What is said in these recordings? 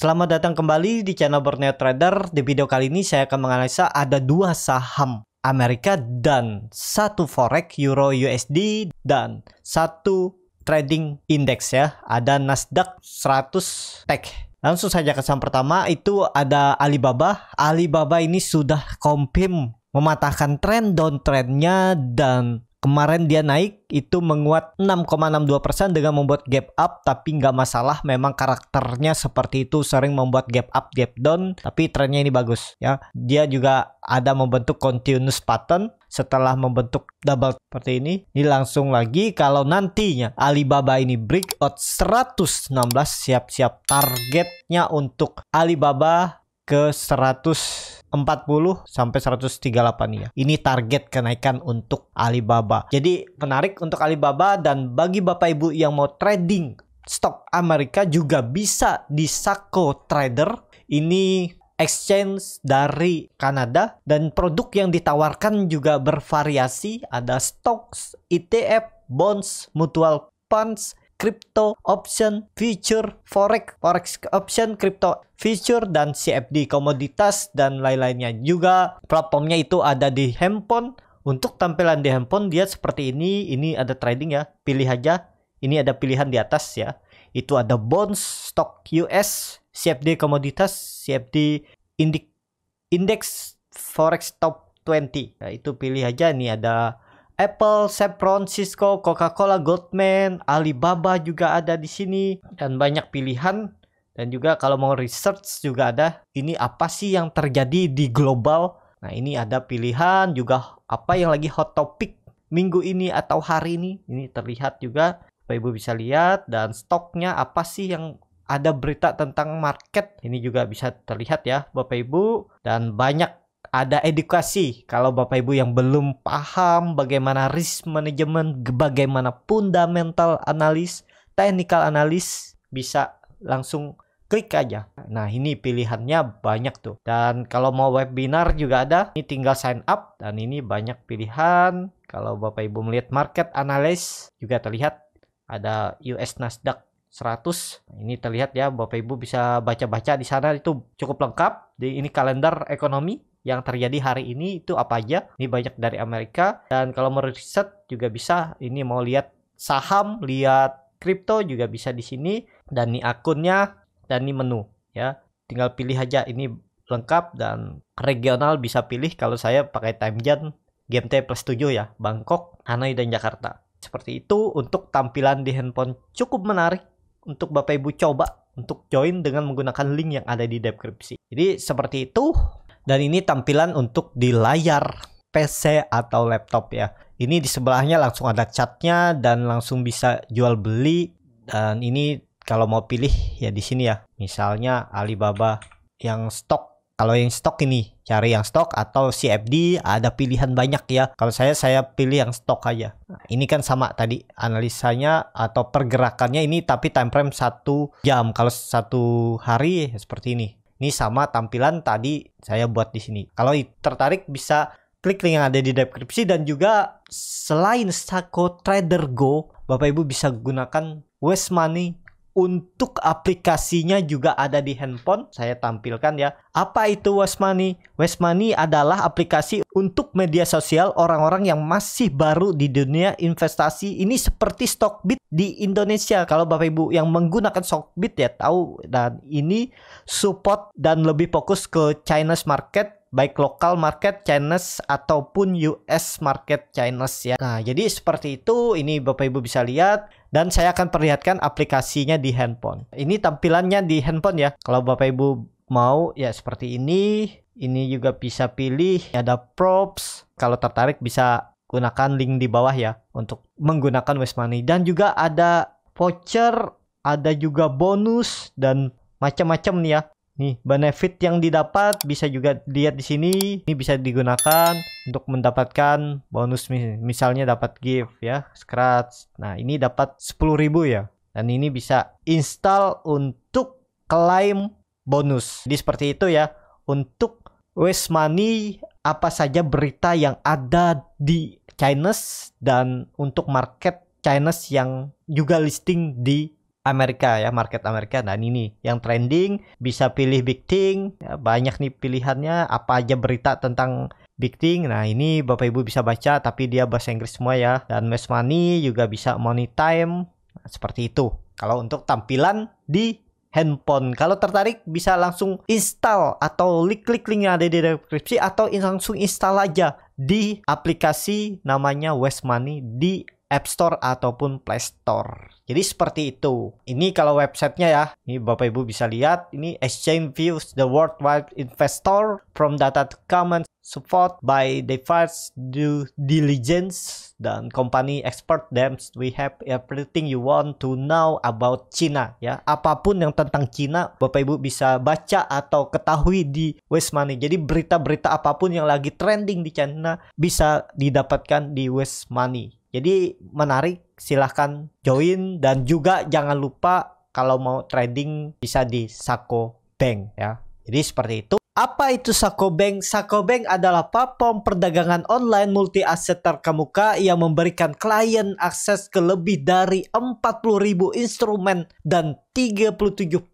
Selamat datang kembali di channel Borneo Trader. Di video kali ini saya akan menganalisa ada dua saham Amerika dan satu forex Euro USD dan satu trading index ya. Ada Nasdaq 100 Tech. Langsung saja ke saham pertama itu ada Alibaba. Alibaba ini sudah confirm mematahkan trend downtrendnya dan Kemarin dia naik itu menguat 6,62% dengan membuat gap up tapi nggak masalah memang karakternya seperti itu sering membuat gap up gap down tapi trennya ini bagus ya. Dia juga ada membentuk continuous pattern setelah membentuk double seperti ini ini langsung lagi kalau nantinya Alibaba ini breakout 116 siap-siap targetnya untuk Alibaba ke 140 sampai 138 ya. Ini target kenaikan untuk Alibaba. Jadi menarik untuk Alibaba dan bagi Bapak Ibu yang mau trading stok Amerika juga bisa di Sako Trader. Ini exchange dari Kanada dan produk yang ditawarkan juga bervariasi ada stocks, ETF, bonds, mutual funds, crypto option future forex forex option crypto future dan CFD komoditas dan lain-lainnya juga platformnya itu ada di handphone untuk tampilan di handphone dia seperti ini ini ada trading ya pilih aja ini ada pilihan di atas ya itu ada bonds stock US CFD komoditas CFD indik indeks forex top 20 nah, itu pilih aja ini ada Apple, San Francisco, Coca-Cola, Goldman, Alibaba juga ada di sini dan banyak pilihan dan juga kalau mau research juga ada ini apa sih yang terjadi di global. Nah, ini ada pilihan juga apa yang lagi hot topic minggu ini atau hari ini. Ini terlihat juga Bapak Ibu bisa lihat dan stoknya apa sih yang ada berita tentang market. Ini juga bisa terlihat ya Bapak Ibu dan banyak ada edukasi kalau Bapak Ibu yang belum paham bagaimana risk management, bagaimana fundamental analis, technical analis bisa langsung klik aja. Nah, ini pilihannya banyak tuh. Dan kalau mau webinar juga ada, ini tinggal sign up dan ini banyak pilihan. Kalau Bapak Ibu melihat market analis juga terlihat ada US Nasdaq 100. Ini terlihat ya Bapak Ibu bisa baca-baca di sana itu cukup lengkap. Jadi ini kalender ekonomi yang terjadi hari ini itu apa aja. Ini banyak dari Amerika dan kalau mau riset juga bisa. Ini mau lihat saham, lihat kripto juga bisa di sini dan ini akunnya dan ini menu ya. Tinggal pilih aja ini lengkap dan regional bisa pilih kalau saya pakai time zone GMT plus 7 ya, Bangkok, Hanoi dan Jakarta. Seperti itu untuk tampilan di handphone cukup menarik untuk Bapak Ibu coba untuk join dengan menggunakan link yang ada di deskripsi. Jadi seperti itu dan ini tampilan untuk di layar PC atau laptop ya. Ini di sebelahnya langsung ada catnya dan langsung bisa jual beli. Dan ini kalau mau pilih ya di sini ya. Misalnya Alibaba yang stok. Kalau yang stok ini cari yang stok atau CFD ada pilihan banyak ya. Kalau saya saya pilih yang stok aja. Nah, ini kan sama tadi analisanya atau pergerakannya ini tapi time frame 1 jam. Kalau satu hari ya seperti ini. Ini sama tampilan tadi saya buat di sini. Kalau tertarik bisa klik link yang ada di deskripsi dan juga selain Sako Trader Go, Bapak Ibu bisa gunakan West Money untuk aplikasinya juga ada di handphone. Saya tampilkan ya. Apa itu Westmoney? Westmoney adalah aplikasi untuk media sosial orang-orang yang masih baru di dunia investasi. Ini seperti Stockbit di Indonesia. Kalau Bapak Ibu yang menggunakan Stockbit ya tahu dan ini support dan lebih fokus ke Chinese market baik lokal market Chinese ataupun US market Chinese ya. Nah, jadi seperti itu ini Bapak Ibu bisa lihat dan saya akan perlihatkan aplikasinya di handphone. Ini tampilannya di handphone ya. Kalau Bapak Ibu mau ya seperti ini. Ini juga bisa pilih ada props. Kalau tertarik bisa gunakan link di bawah ya untuk menggunakan West Money dan juga ada voucher, ada juga bonus dan macam-macam nih ya. Nih, benefit yang didapat bisa juga lihat di sini. Ini bisa digunakan untuk mendapatkan bonus misalnya dapat gift ya, scratch. Nah, ini dapat 10.000 ya. Dan ini bisa install untuk klaim bonus. di seperti itu ya. Untuk waste money apa saja berita yang ada di Chinese dan untuk market Chinese yang juga listing di Amerika ya market Amerika dan nah, ini yang trending bisa pilih big thing ya, banyak nih pilihannya apa aja berita tentang big thing nah ini bapak ibu bisa baca tapi dia bahasa Inggris semua ya dan Mass Money juga bisa money time nah, seperti itu kalau untuk tampilan di handphone. Kalau tertarik bisa langsung install atau klik-klik link yang ada di deskripsi atau langsung install aja di aplikasi namanya Westmoney di App Store ataupun Play Store. Jadi seperti itu. Ini kalau websitenya ya. Ini Bapak Ibu bisa lihat. Ini Exchange views the worldwide investor from data to Comments support by device due diligence dan company expert them we have everything you want to know about China ya apapun yang tentang China Bapak Ibu bisa baca atau ketahui di West Money jadi berita-berita apapun yang lagi trending di China bisa didapatkan di West Money jadi menarik, silahkan join dan juga jangan lupa kalau mau trading bisa di Sako Bank ya. Jadi seperti itu. Apa itu Sako Bank? Sako Bank adalah platform perdagangan online multi aset terkemuka yang memberikan klien akses ke lebih dari 40.000 instrumen dan 37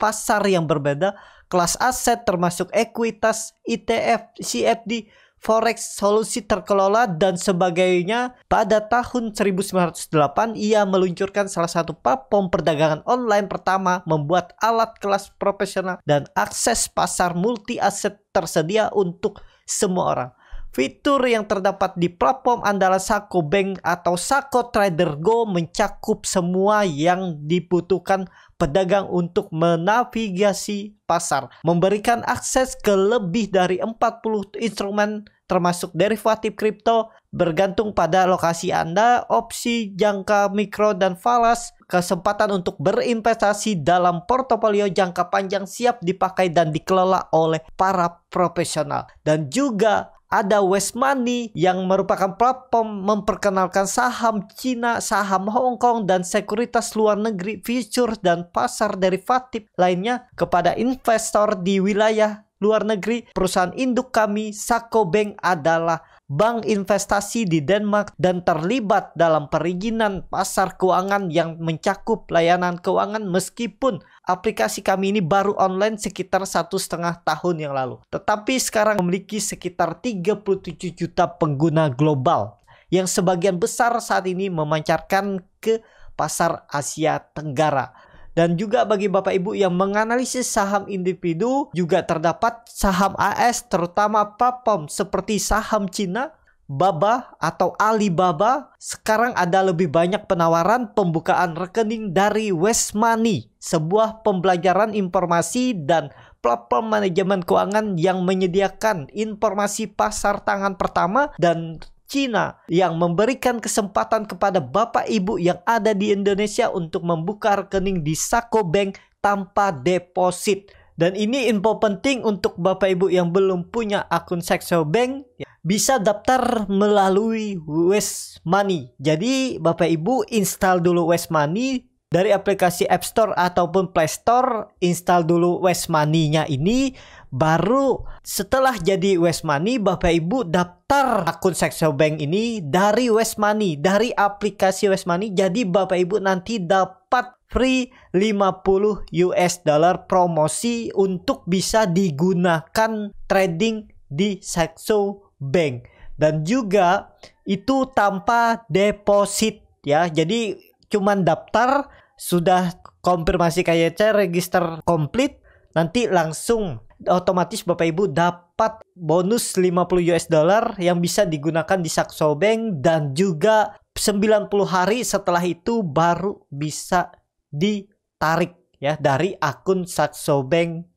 pasar yang berbeda, kelas aset termasuk ekuitas, ETF, CFD, forex solusi terkelola dan sebagainya. Pada tahun 1908 ia meluncurkan salah satu platform perdagangan online pertama membuat alat kelas profesional dan akses pasar multi aset tersedia untuk semua orang. Fitur yang terdapat di platform andalan Sako Bank atau Sako Trader Go mencakup semua yang dibutuhkan pedagang untuk menavigasi pasar, memberikan akses ke lebih dari 40 instrumen termasuk derivatif kripto bergantung pada lokasi Anda, opsi jangka mikro dan falas, kesempatan untuk berinvestasi dalam portofolio jangka panjang siap dipakai dan dikelola oleh para profesional dan juga ada West Westmoney yang merupakan platform memperkenalkan saham Cina, saham Hong Kong, dan sekuritas luar negeri, future, dan pasar derivatif lainnya kepada investor di wilayah luar negeri. Perusahaan induk kami, Sako Bank adalah bank investasi di Denmark dan terlibat dalam perizinan pasar keuangan yang mencakup layanan keuangan meskipun aplikasi kami ini baru online sekitar satu setengah tahun yang lalu. Tetapi sekarang memiliki sekitar 37 juta pengguna global yang sebagian besar saat ini memancarkan ke pasar Asia Tenggara dan juga bagi Bapak Ibu yang menganalisis saham individu juga terdapat saham AS terutama platform seperti saham Cina, Baba atau Alibaba. Sekarang ada lebih banyak penawaran pembukaan rekening dari West Money sebuah pembelajaran informasi dan platform manajemen keuangan yang menyediakan informasi pasar tangan pertama dan Cina yang memberikan kesempatan kepada bapak ibu yang ada di Indonesia untuk membuka rekening di Sako Bank tanpa deposit. Dan ini info penting untuk bapak ibu yang belum punya akun Sako Bank ya, bisa daftar melalui West Money. Jadi bapak ibu install dulu West Money dari aplikasi App Store ataupun Play Store, install dulu Westmoney-nya ini, baru setelah jadi West Westmoney, Bapak Ibu daftar akun Saxo Bank ini dari West Westmoney, dari aplikasi West Westmoney. Jadi Bapak Ibu nanti dapat free 50 US dollar promosi untuk bisa digunakan trading di Saxo Bank dan juga itu tanpa deposit ya. Jadi cuman daftar sudah konfirmasi KYC register komplit nanti langsung otomatis Bapak Ibu dapat bonus 50 US dollar yang bisa digunakan di Saxo Bank dan juga 90 hari setelah itu baru bisa ditarik ya dari akun Saxo Bank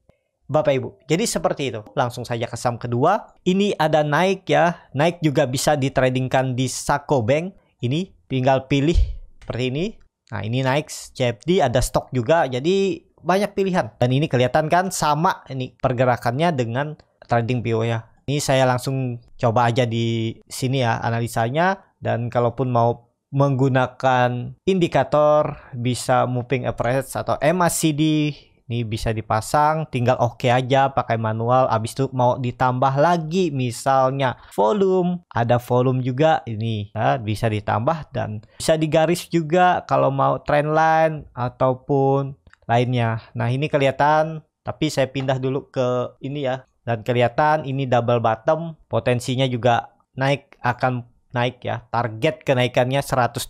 Bapak Ibu. Jadi seperti itu. Langsung saja ke saham kedua. Ini ada naik ya. Naik juga bisa ditradingkan di Sako Bank. Ini tinggal pilih seperti ini. Nah ini naik CFD ada stok juga jadi banyak pilihan. Dan ini kelihatan kan sama ini pergerakannya dengan trading PO ya. Ini saya langsung coba aja di sini ya analisanya dan kalaupun mau menggunakan indikator bisa moving average atau MACD ini bisa dipasang, tinggal oke okay aja pakai manual. Abis itu mau ditambah lagi misalnya volume. Ada volume juga ini ya, bisa ditambah dan bisa digaris juga kalau mau trendline ataupun lainnya. Nah ini kelihatan tapi saya pindah dulu ke ini ya. Dan kelihatan ini double bottom potensinya juga naik akan naik ya. Target kenaikannya 124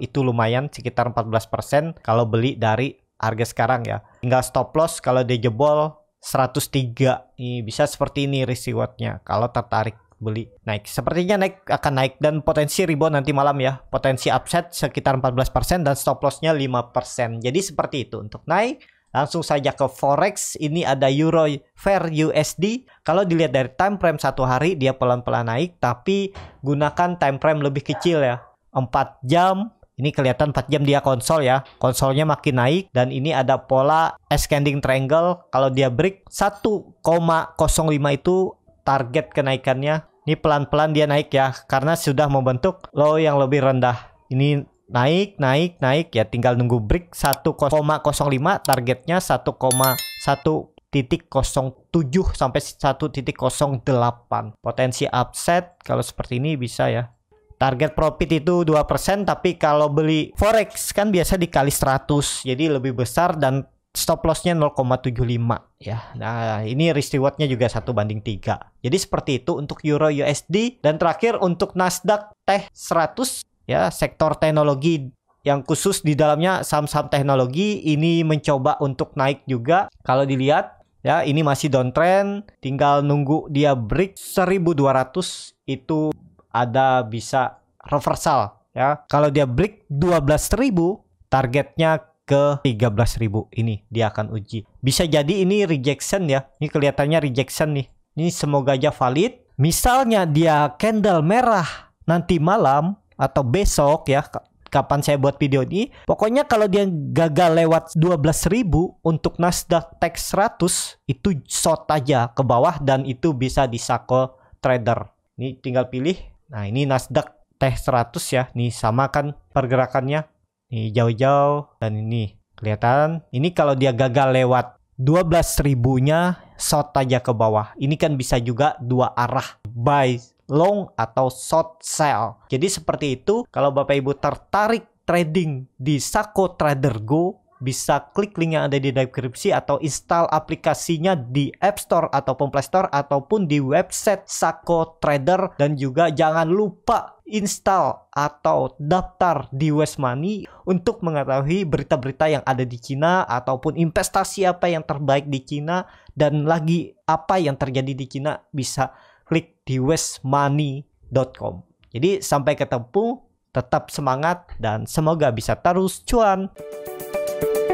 itu lumayan sekitar 14% kalau beli dari harga sekarang ya. Tinggal stop loss kalau dia jebol 103. Nih, bisa seperti ini rewardnya kalau tertarik beli naik. Sepertinya naik akan naik dan potensi rebound nanti malam ya. Potensi upset sekitar 14% dan stop lossnya 5%. Jadi seperti itu untuk naik. Langsung saja ke forex, ini ada euro fair USD. Kalau dilihat dari time frame satu hari dia pelan-pelan naik tapi gunakan time frame lebih kecil ya. 4 jam, ini kelihatan 4 jam dia konsol ya. Konsolnya makin naik dan ini ada pola ascending triangle. Kalau dia break 1,05 itu target kenaikannya. Ini pelan-pelan dia naik ya karena sudah membentuk low yang lebih rendah. Ini naik, naik, naik ya tinggal nunggu break 1,05 targetnya 1,1 titik 07 sampai 1.08 potensi upset kalau seperti ini bisa ya target profit itu 2% tapi kalau beli forex kan biasa dikali 100 jadi lebih besar dan stop lossnya 0,75 ya. Nah ini risk rewardnya juga satu banding tiga. Jadi seperti itu untuk Euro USD dan terakhir untuk Nasdaq Teh 100 ya sektor teknologi yang khusus di dalamnya saham-saham teknologi ini mencoba untuk naik juga kalau dilihat ya ini masih downtrend tinggal nunggu dia break 1200 itu ada bisa reversal ya. Kalau dia break 12.000, targetnya ke 13.000 ini dia akan uji. Bisa jadi ini rejection ya. Ini kelihatannya rejection nih. Ini semoga aja valid. Misalnya dia candle merah nanti malam atau besok ya kapan saya buat video ini. Pokoknya kalau dia gagal lewat 12.000 untuk Nasdaq Tech 100 itu short aja ke bawah dan itu bisa disako trader. Ini tinggal pilih Nah, ini Nasdaq teh 100 ya. Nih sama kan pergerakannya. Nih jauh-jauh dan ini kelihatan. Ini kalau dia gagal lewat 12.000-nya short aja ke bawah. Ini kan bisa juga dua arah buy long atau short sell. Jadi seperti itu kalau Bapak Ibu tertarik trading di Sako Trader Go bisa klik link yang ada di deskripsi atau install aplikasinya di App Store ataupun Play Store ataupun di website Sako Trader dan juga jangan lupa install atau daftar di West Money untuk mengetahui berita-berita yang ada di Cina ataupun investasi apa yang terbaik di Cina dan lagi apa yang terjadi di Cina bisa klik di westmoney.com. Jadi sampai ketemu, tetap semangat dan semoga bisa terus cuan. Thank you.